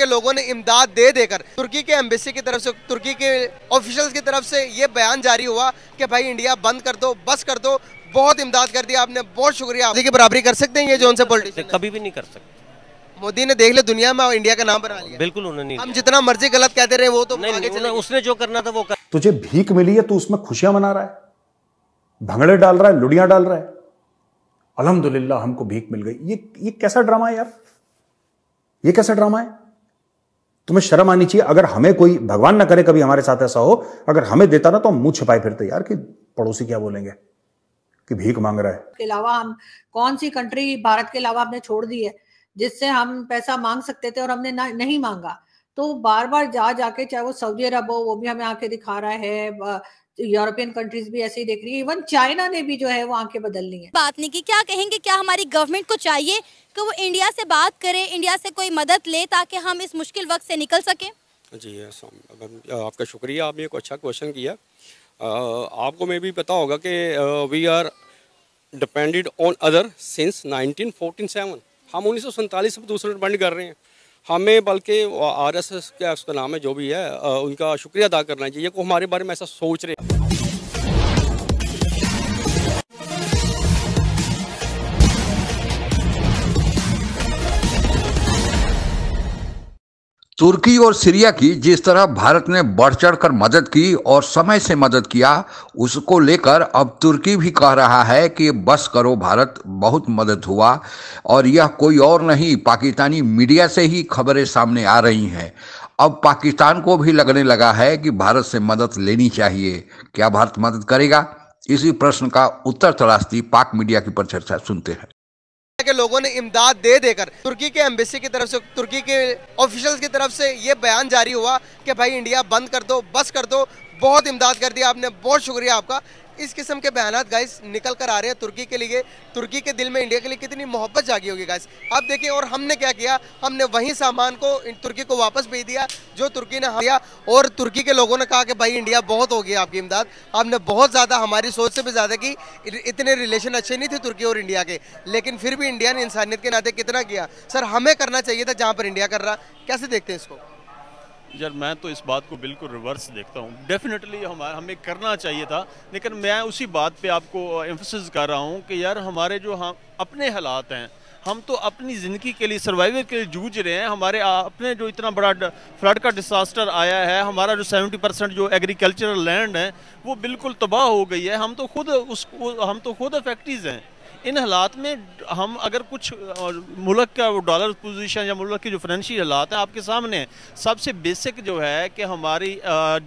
के लोगों ने इमदाद दे देकर तुर्की के एम्बेसी की तरफ से तुर्की के ऑफिशियल्स की तरफ से ये बयान जारी हुआ कि भाई इंडिया बंद कर दो बस कर दो बहुत इमदाद कर दिया आपने बहुत शुक्रिया आप की बराबरी कर सकते हैं ये जो उनसे पॉलिटिक्स कभी भी नहीं कर सकते मोदी ने देख लिया दुनिया में इंडिया का नाम बना लिया बिल्कुल उन्होंने हम जितना मर्जी गलत कहते रहे वो तो उसने जो करना था वो कर तुझे भीख मिली है तो उसमें खुशियां मना रहा है भंगड़े डाल रहा है लुड़िया डाल रहा है अलहमदुल्ला हमको भीख मिल गई ये ये कैसा ड्रामा है यार ये कैसा ड्रामा है तुम्हें शर्म आनी चाहिए अगर हमें कोई भगवान ना करे कभी हमारे साथ ऐसा हो अगर हमें देता ना तो हम मुंह छिपाए फिरते यार कि पड़ोसी क्या बोलेंगे कि भीख मांग रहा है के अलावा हम कौन सी कंट्री भारत के अलावा हमने छोड़ दी है जिससे हम पैसा मांग सकते थे और हमने नहीं मांगा तो बार बार जा जाके चाहे वो सऊदी अरब हो वो भी हमें आके दिखा रहा है यूरोपियन कंट्रीज भी ऐसे ही देख रही है इवन चाइना ने भी जो है वो आंखें बदल ली है बात नहीं की क्या कहेंगे क्या हमारी गवर्नमेंट को चाहिए कि वो इंडिया से बात करे इंडिया से कोई मदद ले ताकि हम इस मुश्किल वक्त से निकल सके जी आपका शुक्रिया आपने एक अच्छा क्वेश्चन किया आपको मैं भी पता होगा कि we are depended on other since 1947 हम उन्नीस सौ में दूसरे डिपेंड कर रहे हैं हमें बल्कि आर एस एस का नाम है जो भी है उनका शुक्रिया अदा करना चाहिए को हमारे बारे में ऐसा सोच रहे हैं तुर्की और सीरिया की जिस तरह भारत ने बढ़ चढ़ कर मदद की और समय से मदद किया उसको लेकर अब तुर्की भी कह रहा है कि बस करो भारत बहुत मदद हुआ और यह कोई और नहीं पाकिस्तानी मीडिया से ही खबरें सामने आ रही हैं अब पाकिस्तान को भी लगने लगा है कि भारत से मदद लेनी चाहिए क्या भारत मदद करेगा इसी प्रश्न का उत्तर तलाशती पाक मीडिया की परिचर्चा सुनते हैं के लोगों ने इमदाद दे देकर तुर्की के एम्बेसी की तरफ से तुर्की के ऑफिशियल्स की तरफ से ये बयान जारी हुआ कि भाई इंडिया बंद कर दो बस कर दो बहुत इमदाद कर दिया आपने बहुत शुक्रिया आपका इस किस्म के बयान गाइस निकल कर आ रहे हैं तुर्की के लिए तुर्की के दिल में इंडिया के लिए कितनी मोहब्बत जागी होगी गाइस अब देखिए और हमने क्या किया हमने वही सामान को तुर्की को वापस भेज दिया जो तुर्की ने दिया और तुर्की के लोगों ने कहा कि भाई इंडिया बहुत हो गया आपकी इमदाद आपने बहुत ज़्यादा हमारी सोच से भी ज़्यादा की इतने रिलेशन अच्छे नहीं थे तुर्की और इंडिया के लेकिन फिर भी इंडिया ने इंसानियत के नाते कितना किया सर हमें करना चाहिए था जहाँ पर इंडिया कर रहा कैसे देखते हैं इसको यार मैं तो इस बात को बिल्कुल रिवर्स देखता हूँ डेफिनेटली हमारा हमें करना चाहिए था लेकिन मैं उसी बात पे आपको एम्फोसिस कर रहा हूँ कि यार हमारे जो हम हाँ, अपने हालात हैं हम तो अपनी ज़िंदगी के लिए सर्वाइवर के लिए जूझ रहे हैं हमारे अपने जो इतना बड़ा फ्लड का डिसास्टर आया है हमारा जो 70 परसेंट जो एग्रीकल्चरल लैंड है वो बिल्कुल तबाह हो गई है हम तो खुद उस हम तो खुद फैक्ट्रीज हैं इन हालात में हम अगर कुछ मुल्क का डॉलर पोजीशन या मुल्क की जो फाइनेंशियल हालात हैं आपके सामने सबसे बेसिक जो है कि हमारी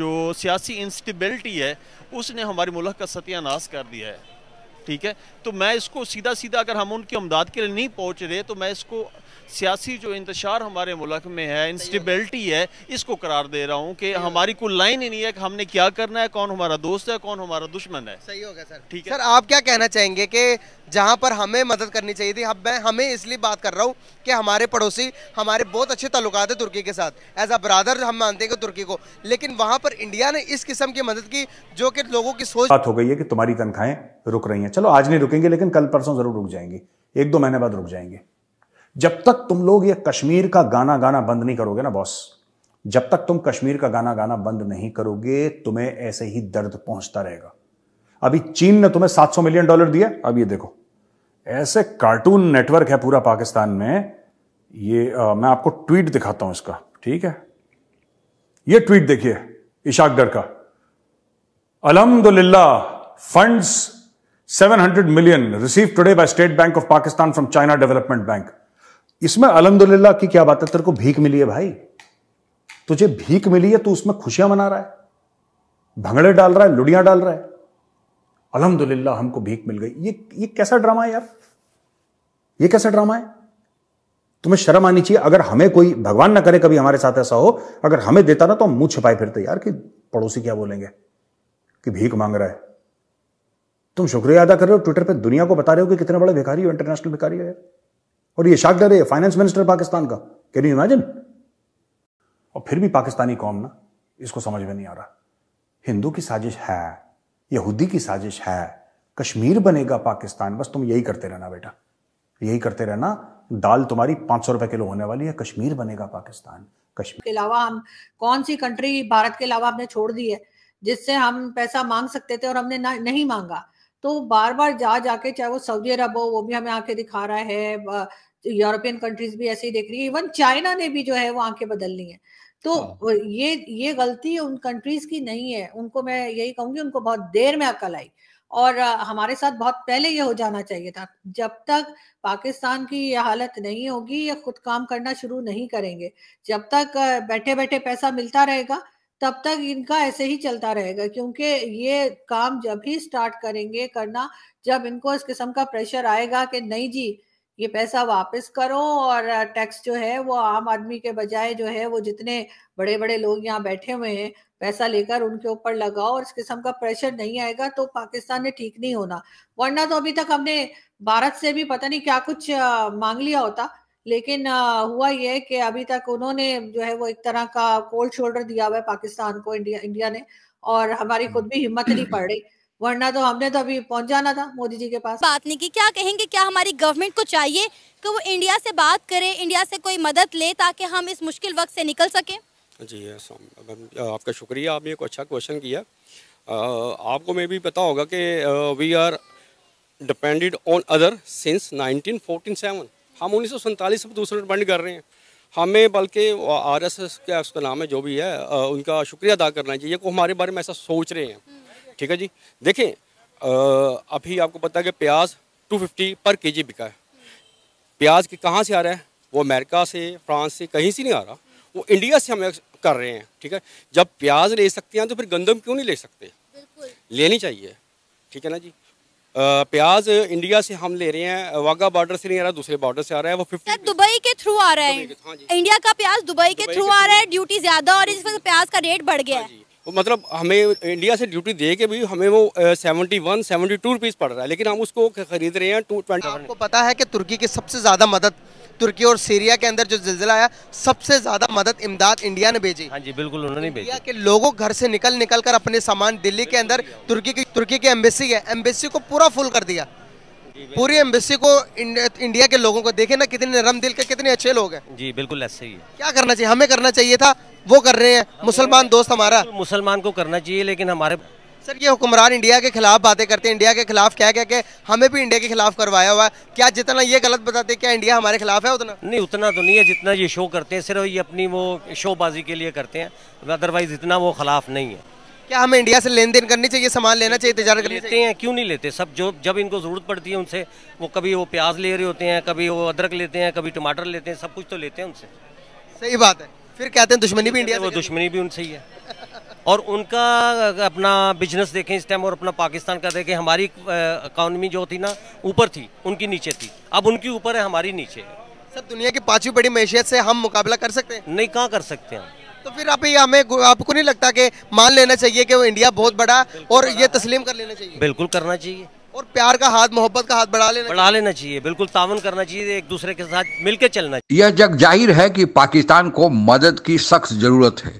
जो सियासी इंस्टेबिलिटी है उसने हमारे मुल्क का सत्यानाश कर दिया है ठीक है तो मैं इसको सीधा सीधा अगर हम उनकी अमदाद के लिए नहीं पहुंच रहे तो मैं इसको सियासी जो इंतशार हमारे मुल्क में है इंस्टेबिलिटी है इसको करार दे रहा हूँ कि हमारी कोई लाइन ही नहीं है कि हमने क्या करना है कौन हमारा दोस्त है कौन हमारा दुश्मन है सही होगा सर ठीक है सर आप क्या कहना चाहेंगे कि जहाँ पर हमें मदद करनी चाहिए थी हम मैं हमें इसलिए बात कर रहा हूँ कि हमारे पड़ोसी हमारे बहुत अच्छे ताल्लुक है तुर्की के साथ एज अ ब्रादर हम मानते हैं तुर्की को लेकिन वहाँ पर इंडिया ने इस किस्म की मदद की जो कि लोगों की सोच बात हो गई है कि तुम्हारी तनख्वाहें रुक रही हैं चलो आज नहीं रुकेंगे लेकिन कल परसों जरूर रुक जाएंगे एक दो महीने बाद रुक जाएंगे जब तक तुम लोग ये कश्मीर का गाना गाना बंद नहीं करोगे ना बॉस जब तक तुम कश्मीर का गाना गाना बंद नहीं करोगे तुम्हें ऐसे ही दर्द पहुंचता रहेगा अभी चीन ने तुम्हें 700 मिलियन डॉलर दिया अब ये देखो ऐसे कार्टून नेटवर्क है पूरा पाकिस्तान में ये आ, मैं आपको ट्वीट दिखाता हूं इसका ठीक है ये ट्वीट देखिए इशाकगढ़ का अलहमदुल्ला funds 700 million receive today by State Bank of Pakistan from China Development Bank इसमें अलहमदुल्ला की क्या बात है तेरे को भीख मिली है भाई तुझे भीख मिली है तू उसमें खुशियां मना रहा है भंगड़े डाल रहा है लुड़ियां डाल रहा है अलहमदुल्ला हमको भीख मिल गई ये ये कैसा ड्रामा है यार ये कैसा ड्रामा है तुम्हें शर्म आनी चाहिए अगर हमें कोई भगवान ना करे कभी हमारे साथ ऐसा हो अगर हमें देता ना तो हम मुंह छिपाए फिरते यार कि पड़ोसी क्या बोलेंगे कि भीख मांग रहा है तुम शुक्रिया अदा कर रहे हो ट्विटर पर दुनिया को बता रहे हो कि कितने बड़े भिखारी हो इंटरनेशनल भिखारी हो यार और ये शाकडर है फाइनेंस मिनिस्टर पाकिस्तान का कैन यू इमेजिन और फिर भी पाकिस्तानी कौम ना इसको समझ में नहीं आ रहा हिंदू की साजिश है यहूदी की साजिश है कश्मीर बनेगा पाकिस्तान बस तुम यही करते रहना बेटा यही करते रहना दाल तुम्हारी पांच रुपए किलो होने वाली है कश्मीर बनेगा पाकिस्तान कश्मीर के अलावा हम कौन सी कंट्री भारत के अलावा हमने छोड़ दी है जिससे हम पैसा मांग सकते थे और हमने नहीं मांगा तो बार बार जा जाके चाहे वो सऊदी अरब हो वो भी हमें आके दिखा रहा है यूरोपियन कंट्रीज भी ऐसे ही देख रही है इवन चाइना ने भी जो है वो आंखें बदल ली है तो हाँ। ये ये गलती उन कंट्रीज की नहीं है उनको मैं यही कहूंगी उनको बहुत देर में अकल आई और हमारे साथ बहुत पहले ये हो जाना चाहिए था जब तक पाकिस्तान की ये हालत नहीं होगी ये खुद काम करना शुरू नहीं करेंगे जब तक बैठे बैठे पैसा मिलता रहेगा तब तक इनका ऐसे ही चलता रहेगा क्योंकि ये काम जब ही स्टार्ट करेंगे करना जब इनको इस किस्म का प्रेशर आएगा कि नहीं जी ये पैसा वापस करो और टैक्स जो है वो आम आदमी के बजाय जो है वो जितने बड़े बड़े लोग यहाँ बैठे हुए हैं पैसा लेकर उनके ऊपर लगाओ और इस किस्म का प्रेशर नहीं आएगा तो पाकिस्तान ने ठीक नहीं होना वरना तो अभी तक हमने भारत से भी पता नहीं क्या कुछ मांग लिया होता लेकिन हुआ यह कि अभी तक उन्होंने जो है वो एक तरह का कोल्ड शोल्डर दिया हुआ है पाकिस्तान को इंडिया इंडिया ने और हमारी खुद भी हिम्मत नहीं पड़ रही वरना तो हमने तो अभी पहुंच जाना था मोदी जी के पास बात नहीं की क्या कहेंगे क्या हमारी गवर्नमेंट को चाहिए कि वो इंडिया से बात करे इंडिया से कोई मदद ले ताकि हम इस मुश्किल वक्त से निकल सके जी आपका शुक्रिया आपने एक अच्छा क्वेश्चन किया आपको मैं भी पता होगा कि we are depended on other since 1947 हम उन्नीस सौ में दूसरे बंद कर रहे हैं हमें बल्कि आर एस एस क्या उसका नाम है जो भी है उनका शुक्रिया अदा करना चाहिए को हमारे बारे में ऐसा सोच रहे हैं ठीक है जी देखें अभी आपको पता है कि प्याज 250 पर केजी बिका है प्याज के कहाँ से आ रहा है वो अमेरिका से फ्रांस से कहीं से नहीं आ रहा वो इंडिया से हमें कर रहे हैं ठीक है जब प्याज ले सकते हैं तो फिर गंदम क्यों नहीं ले सकते लेनी चाहिए ठीक है ना जी प्याज इंडिया से हम ले रहे हैं वाघा बॉर्डर से नहीं आ रहा दूसरे बॉर्डर से आ रहा है वो फिफ्टी दुबई के थ्रू आ रहा है हाँ इंडिया का प्याज दुबई के थ्रू आ रहा है ड्यूटी ज्यादा और इस प्याज का रेट बढ़ गया हाँ है मतलब हमें इंडिया से ड्यूटी दे के भी हमें वो seventy one seventy two rupees पड़ रहा है लेकिन हम उसको खरीद रहे हैं टू ट्वेंटी पता है की तुर्की की सबसे ज़्यादा मदद तुर्की और सीरिया के अंदर जो जिलजिला आया सबसे ज़्यादा मदद इमदाद इंडिया ने भेजी हाँ जी बिल्कुल उन्होंने भेजी के लोगों घर से निकल निकल कर अपने सामान दिल्ली के अंदर तुर्की की तुर्की की एम्बेसी है एम्बेसी को पूरा फुल कर दिया पूरी एम्बेसी को इंडिया के लोगों को देखे ना कितने नरम दिल के कितने अच्छे लोग हैं जी बिल्कुल ऐसे ही क्या करना चाहिए हमें करना चाहिए था वो कर रहे हैं मुसलमान दोस्त हमारा मुसलमान को करना चाहिए लेकिन हमारे सर ये हुक्मरान इंडिया के खिलाफ बातें करते हैं इंडिया के खिलाफ क्या क्या के हमें भी इंडिया के खिलाफ करवाया हुआ है क्या जितना ये गलत बताते हैं क्या इंडिया हमारे खिलाफ है उतना नहीं उतना तो नहीं है जितना ये शो करते हैं सिर्फ ये अपनी वो शोबाजी के लिए करते हैं अदरवाइज इतना वो खिलाफ नहीं है क्या हमें इंडिया से लेन देन करनी चाहिए सामान लेना चाहिए तजारत करनी लेते हैं क्यों नहीं लेते सब जो जब इनको ज़रूरत पड़ती है उनसे वो कभी वो प्याज ले रहे होते हैं कभी वो अदरक लेते हैं कभी टमाटर लेते हैं सब कुछ तो लेते हैं उनसे सही बात है फिर कहते हैं दुश्मनी भी इंडिया वो दुश्मनी भी उनसे ही है और उनका अपना बिजनेस देखें इस टाइम और अपना पाकिस्तान का देखें हमारी इकानमी जो थी ना ऊपर थी उनकी नीचे थी अब उनकी ऊपर है हमारी नीचे है सर दुनिया की पांचवी बड़ी मैशियत से हम मुकाबला कर सकते हैं नहीं कहाँ कर सकते हैं तो फिर आप हमें आपको नहीं लगता कि मान लेना चाहिए कि वो इंडिया बहुत बड़ा और ये तस्लीम कर लेना चाहिए बिल्कुल करना चाहिए और प्यार का हाथ मोहब्बत का हाथ बढ़ा लेना बढ़ा लेना चाहिए बिल्कुल तावन करना चाहिए एक दूसरे के साथ मिलकर चलना चाहिए यह जग जाहिर है कि पाकिस्तान को मदद की सख्त जरूरत है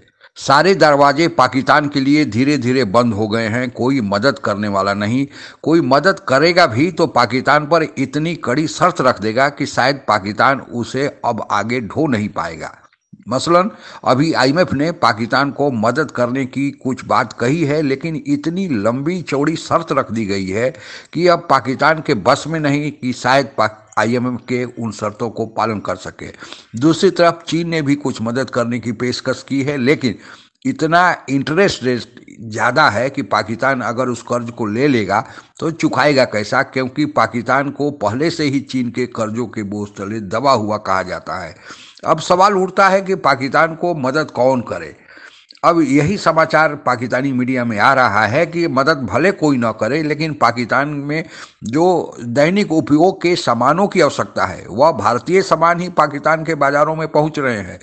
सारे दरवाजे पाकिस्तान के लिए धीरे धीरे बंद हो गए हैं कोई मदद करने वाला नहीं कोई मदद करेगा भी तो पाकिस्तान पर इतनी कड़ी शर्त रख देगा कि शायद पाकिस्तान उसे अब आगे ढो नहीं पाएगा मसलन अभी आईएमएफ ने पाकिस्तान को मदद करने की कुछ बात कही है लेकिन इतनी लंबी चौड़ी शर्त रख दी गई है कि अब पाकिस्तान के बस में नहीं कि शायद आईएमएफ के उन शर्तों को पालन कर सके दूसरी तरफ चीन ने भी कुछ मदद करने की पेशकश की है लेकिन इतना इंटरेस्ट रेट ज़्यादा है कि पाकिस्तान अगर उस कर्ज को ले लेगा तो चुकाएगा कैसा क्योंकि पाकिस्तान को पहले से ही चीन के कर्जों के बोझ तले दबा हुआ कहा जाता है अब सवाल उठता है कि पाकिस्तान को मदद कौन करे अब यही समाचार पाकिस्तानी मीडिया में आ रहा है कि मदद भले कोई ना करे लेकिन पाकिस्तान में जो दैनिक उपयोग के सामानों की आवश्यकता है वह भारतीय सामान ही पाकिस्तान के बाज़ारों में पहुंच रहे हैं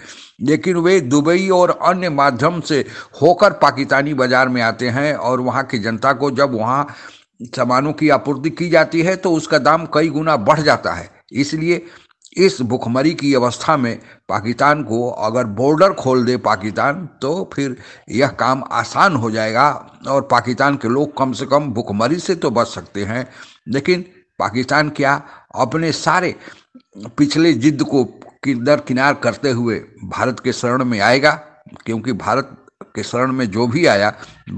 लेकिन वे दुबई और अन्य माध्यम से होकर पाकिस्तानी बाज़ार में आते हैं और वहाँ की जनता को जब वहाँ सामानों की आपूर्ति की जाती है तो उसका दाम कई गुना बढ़ जाता है इसलिए इस भुखमरी की अवस्था में पाकिस्तान को अगर बॉर्डर खोल दे पाकिस्तान तो फिर यह काम आसान हो जाएगा और पाकिस्तान के लोग कम से कम भुखमरी से तो बच सकते हैं लेकिन पाकिस्तान क्या अपने सारे पिछले जिद को किरदर किनार करते हुए भारत के शरण में आएगा क्योंकि भारत के शरण में जो भी आया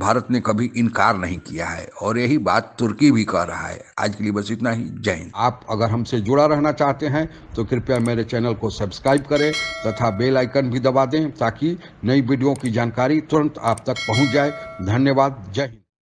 भारत ने कभी इनकार नहीं किया है और यही बात तुर्की भी कह रहा है आज के लिए बस इतना ही जय हिंद आप अगर हमसे जुड़ा रहना चाहते हैं तो कृपया मेरे चैनल को सब्सक्राइब करें तथा बेल आइकन भी दबा दें ताकि नई वीडियो की जानकारी तुरंत आप तक पहुँच जाए धन्यवाद जय हिंद